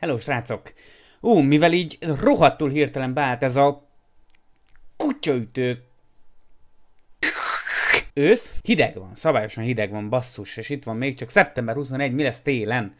Hello, srácok! Ú, mivel így rohadtul hirtelen beállt ez a kutyaütő ősz, hideg van, szabályosan hideg van, basszus, és itt van még csak szeptember 21, mi lesz télen?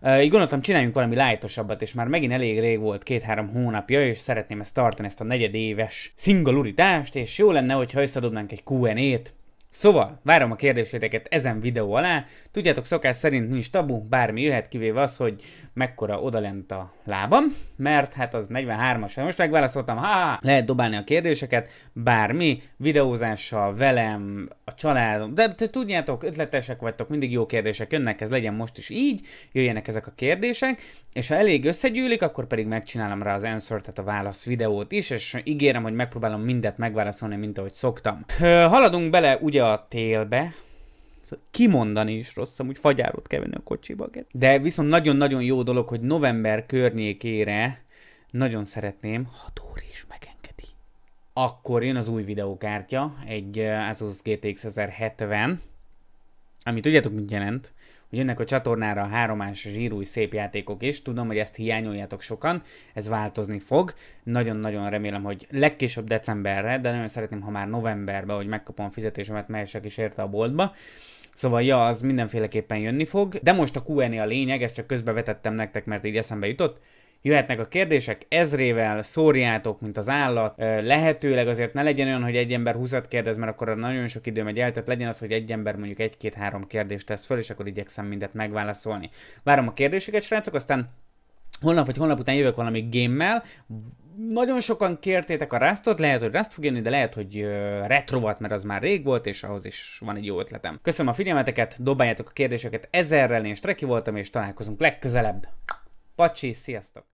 Uh, így gondoltam, csináljunk valami lájtosabbat, és már megint elég rég volt, két-három hónapja, és szeretném ezt tartani, ezt a negyedéves szingoluritást, és jó lenne, hogyha összedobnánk egy Q&A-t, Szóval, várom a kérdéséteket ezen videó alá. Tudjátok, szokás szerint nincs tabu, bármi jöhet, kivéve az, hogy mekkora odalent a lábam, mert hát az 43-as. Most megválaszoltam, ha lehet dobálni a kérdéseket, bármi, videózással, velem, a családom, de tudjátok, ötletesek vagytok, mindig jó kérdések jönnek, ez legyen most is így, jöjjenek ezek a kérdések, és ha elég összegyűlik, akkor pedig megcsinálom rá az answer, tehát a válasz videót is, és ígérem, hogy megpróbálom mindet megválaszolni, mint ahogy szoktam. Haladunk bele ugye ugye a télbe, szóval kimondani is rossz, amúgy fagyárót kell venni a kocsiba. De viszont nagyon-nagyon jó dolog, hogy november környékére nagyon szeretném, ha Dóri is megengedi. Akkor jön az új videókártya, egy eh, Asus GTX 1070, ami tudjátok mit jelent, hogy jönnek a csatornára háromás zsírúj szép játékok is. Tudom, hogy ezt hiányoljátok sokan, ez változni fog. Nagyon-nagyon remélem, hogy legkésőbb decemberre, de nagyon szeretném, ha már novemberben, hogy megkapom a fizetésemet, mehessek is érte a boltba. Szóval ja, az mindenféleképpen jönni fog, de most a Q&A a lényeg, ezt csak közbevetettem nektek, mert így eszembe jutott. Jöhetnek a kérdések ezrével, szórjátok, mint az állat. Lehetőleg azért ne legyen olyan, hogy egy ember 20 kérdez, mert akkor nagyon sok idő megy el, tehát legyen az, hogy egy ember mondjuk egy-két-három kérdést tesz föl, és akkor igyekszem mindet megválaszolni. Várom a kérdéseket, srácok, aztán holnap vagy holnap után jövök valami gémmel, nagyon sokan kértétek a rásztot, lehet, hogy rászt fog jönni, de lehet, hogy retro retrovat, mert az már rég volt, és ahhoz is van egy jó ötletem. Köszönöm a figyelmeteket, dobáljátok a kérdéseket ezerrel, én Streki voltam, és találkozunk legközelebb. Pacsi, sziasztok!